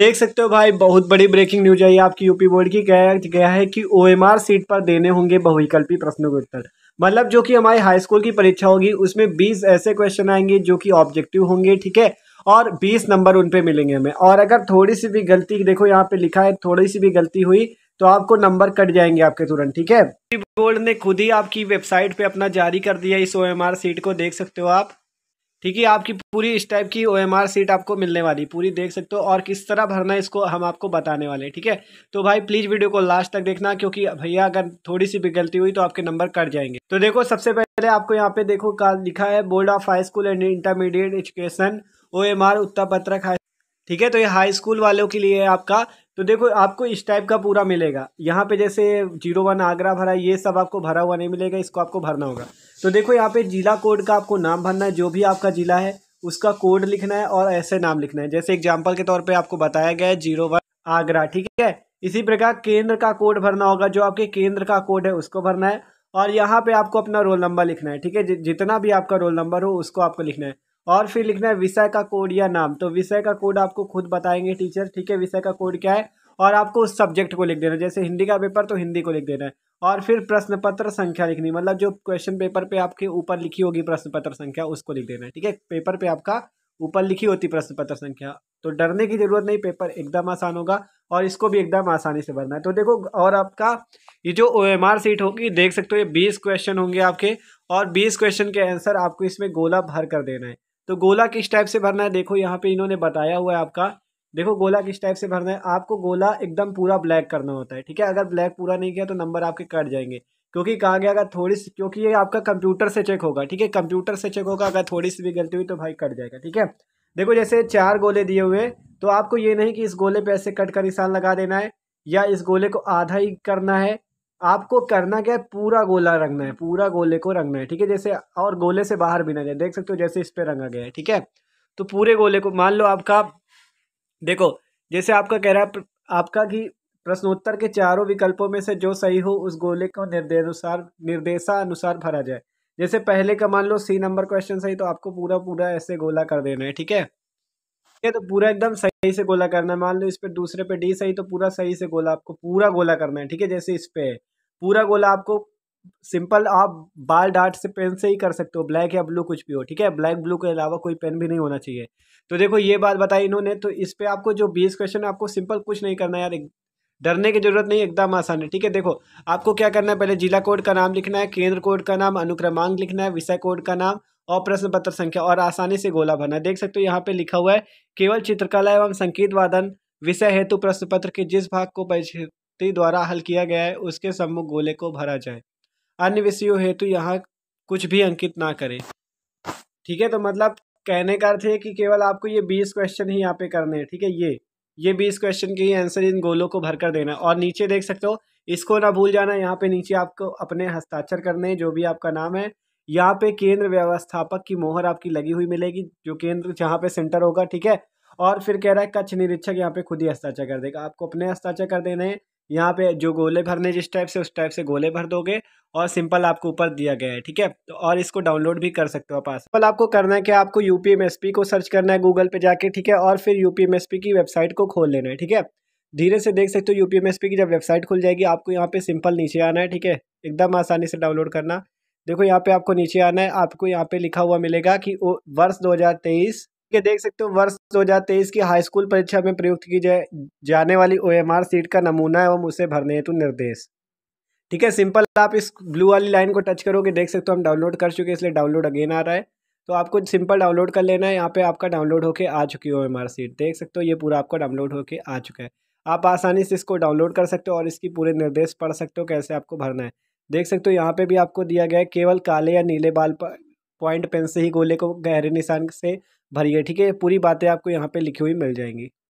देख सकते हो भाई बहुत बड़ी ब्रेकिंग न्यूज आई आपकी यूपी बोर्ड की गया गया है कि ओएमआर सीट पर देने होंगे बहुविकल्पी प्रश्नों के उत्तर मतलब जो कि हमारी हाई स्कूल की परीक्षा होगी उसमें 20 ऐसे क्वेश्चन आएंगे जो कि ऑब्जेक्टिव होंगे ठीक है और 20 नंबर उन पे मिलेंगे हमें और अगर थोड़ी सी भी गलती देखो यहाँ पे लिखा है थोड़ी सी भी गलती हुई तो आपको नंबर कट जाएंगे आपके तुरंत ठीक है बोर्ड ने खुद ही आपकी वेबसाइट पे अपना जारी कर दिया इस ओ सीट को देख सकते हो आप ठीक है आपकी पूरी इस टाइप की ओ एम आर सीट आपको मिलने वाली पूरी देख सकते हो और किस तरह भरना है इसको हम आपको बताने वाले हैं ठीक है तो भाई प्लीज़ वीडियो को लास्ट तक देखना क्योंकि भैया अगर थोड़ी सी भी गलती हुई तो आपके नंबर कट जाएंगे तो देखो सबसे पहले आपको यहाँ पे देखो का लिखा है board of high school and intermediate education O M R उत्तर पत्रक हाई ठीक है तो ये हाई स्कूल वालों के लिए आपका तो देखो आपको इस टाइप का पूरा मिलेगा यहाँ पे जैसे जीरो वन आगरा भरा ये सब आपको भरा हुआ नहीं मिलेगा इसको आपको भरना होगा तो देखो यहाँ पे जिला कोड का आपको नाम भरना है जो भी आपका ज़िला है उसका कोड लिखना है और ऐसे नाम लिखना है जैसे एग्जाम्पल के तौर पर आपको बताया गया है जीरो वन आगरा ठीक है इसी प्रकार केंद्र का कोड भरना होगा जो आपके केंद्र का कोड है उसको भरना है और यहाँ पे आपको अपना रोल नंबर लिखना है ठीक है जितना भी आपका रोल नंबर हो उसको आपको लिखना है और फिर लिखना है विषय का कोड या नाम तो विषय का कोड आपको खुद बताएंगे टीचर ठीक है विषय का कोड क्या है और आपको उस सब्जेक्ट को लिख देना है जैसे हिंदी का पेपर तो हिंदी को लिख देना है और फिर प्रश्न पत्र संख्या लिखनी मतलब जो क्वेश्चन पेपर पे आपके ऊपर लिखी होगी प्रश्न पत्र संख्या उसको लिख देना है ठीक है पेपर पे आपका ऊपर लिखी होती प्रश्न पत्र संख्या तो डरने की जरूरत नहीं पेपर एकदम आसान होगा और इसको भी एकदम आसानी से भरना है तो देखो और आपका ये जो ओ एम आर सीट होगी देख सकते हो ये बीस क्वेश्चन होंगे आपके और बीस क्वेश्चन के आंसर आपको इसमें गोला भर कर देना है तो गोला किस टाइप से भरना है देखो यहाँ पे इन्होंने बताया हुआ है आपका देखो गोला किस टाइप से भरना है आपको गोला एकदम पूरा ब्लैक करना होता है ठीक है अगर ब्लैक पूरा नहीं किया तो नंबर आपके कट जाएंगे क्योंकि कहा गया अगर थोड़ी सी क्योंकि ये आपका कंप्यूटर से चेक होगा ठीक है कंप्यूटर से चेक होगा अगर थोड़ी सी भी गलती हुई तो भाई कट जाएगा ठीक है देखो जैसे चार गोले दिए हुए तो आपको ये नहीं कि इस गोले पे ऐसे कट कर निशान लगा देना है या इस गोले को आधा ही करना है आपको करना क्या है पूरा गोला रंगना है पूरा गोले को रंगना है ठीक है जैसे और गोले से बाहर भी ना जाए देख सकते हो जैसे इस पर रंगा गया है ठीक है तो पूरे गोले को मान लो आपका देखो जैसे आपका कह रहा है आपका कि प्रश्नोत्तर के चारों विकल्पों में से जो सही हो उस गोले को निर्देशानुसार निर्देशानुसार भरा जाए जैसे पहले का मान लो सी नंबर क्वेश्चन सही तो आपको पूरा पूरा ऐसे गोला कर देना है ठीक है ये तो पूरा एकदम सही से गोला करना है मान लो इस पर दूसरे पे डी सही तो पूरा सही से गोला आपको पूरा गोला करना है ठीक है जैसे इस पे पूरा गोला आपको सिंपल आप बाल डार्ट से पेन से ही कर सकते हो ब्लैक या ब्लू कुछ भी हो ठीक है ब्लैक ब्लू के अलावा कोई पेन भी नहीं होना चाहिए तो देखो ये बात बताई इन्होंने तो इस पर आपको जो बीस क्वेश्चन है आपको सिंपल कुछ नहीं करना यार डरने की जरूरत नहीं एकदम आसान है ठीक है देखो आपको क्या करना है पहले जिला कोड का नाम लिखना है केंद्र कोड का नाम अनुक्रमांक लिखना है विषय कोड का नाम और प्रश्न पत्र संख्या और आसानी से गोला भरना देख सकते हो यहाँ पे लिखा हुआ है केवल चित्रकला एवं संगीत वादन विषय हेतु प्रश्न पत्र के जिस भाग को परिस्थिति द्वारा हल किया गया है उसके सम्मुख गोले को भरा जाए अन्य विषयों हेतु यहाँ कुछ भी अंकित ना करें ठीक है तो मतलब कहने का अर्थ है कि केवल आपको ये बीस क्वेश्चन ही यहाँ पे करने हैं ठीक है ये ये बीस क्वेश्चन के ही आंसर इन गोलों को भरकर देना और नीचे देख सकते हो इसको ना भूल जाना यहाँ पे नीचे आपको अपने हस्ताक्षर करने जो भी आपका नाम है यहाँ पे केंद्र व्यवस्थापक की मोहर आपकी लगी हुई मिलेगी जो केंद्र जहाँ पे सेंटर होगा ठीक है और फिर कह रहा है कच्छ निरीक्षक यहाँ पे खुद ही हस्ताक्षर कर देगा आपको अपने हस्ताक्षर कर देने हैं यहाँ पे जो गोले भरने जिस टाइप से उस टाइप से गोले भर दोगे और सिंपल आपको ऊपर दिया गया है ठीक है तो और इसको डाउनलोड भी कर सकते हो आप सिंपल आपको करना है कि आपको यू को सर्च करना है गूगल पे जाके ठीक है और फिर यू की वेबसाइट को खोल लेना है ठीक है धीरे से देख सकते हो यू की जब वेबसाइट खुल जाएगी आपको यहाँ पे सिंपल नीचे आना है ठीक है एकदम आसानी से डाउनलोड करना देखो यहाँ पे आपको नीचे आना है आपको यहाँ पे लिखा हुआ मिलेगा कि वर्ष 2023 के देख सकते हो वर्ष 2023 की हाई स्कूल परीक्षा में प्रयुक्त की जाए जाने वाली ओएमआर सीट का नमूना एवं उसे भरने हेतु निर्देश ठीक है सिंपल आप इस ब्लू वाली लाइन को टच करोगे देख सकते हो हम डाउनलोड कर चुके हैं इसलिए डाउनलोड अगेन आ रहा है तो आपको सिंपल डाउनलोड कर लेना है यहाँ पे आपका डाउनलोड होके आ चुकी है ओ सीट देख सकते हो ये पूरा आपका डाउनलोड होके आ चुका है आप आसानी से इसको डाउनलोड कर सकते हो और इसकी पूरे निर्देश पढ़ सकते हो कैसे आपको भरना है देख सकते हो यहाँ पे भी आपको दिया गया है केवल काले या नीले बाल पॉइंट पेन से ही गोले को गहरे निशान से भरिए ठीक है पूरी बातें आपको यहाँ पे लिखी हुई मिल जाएंगी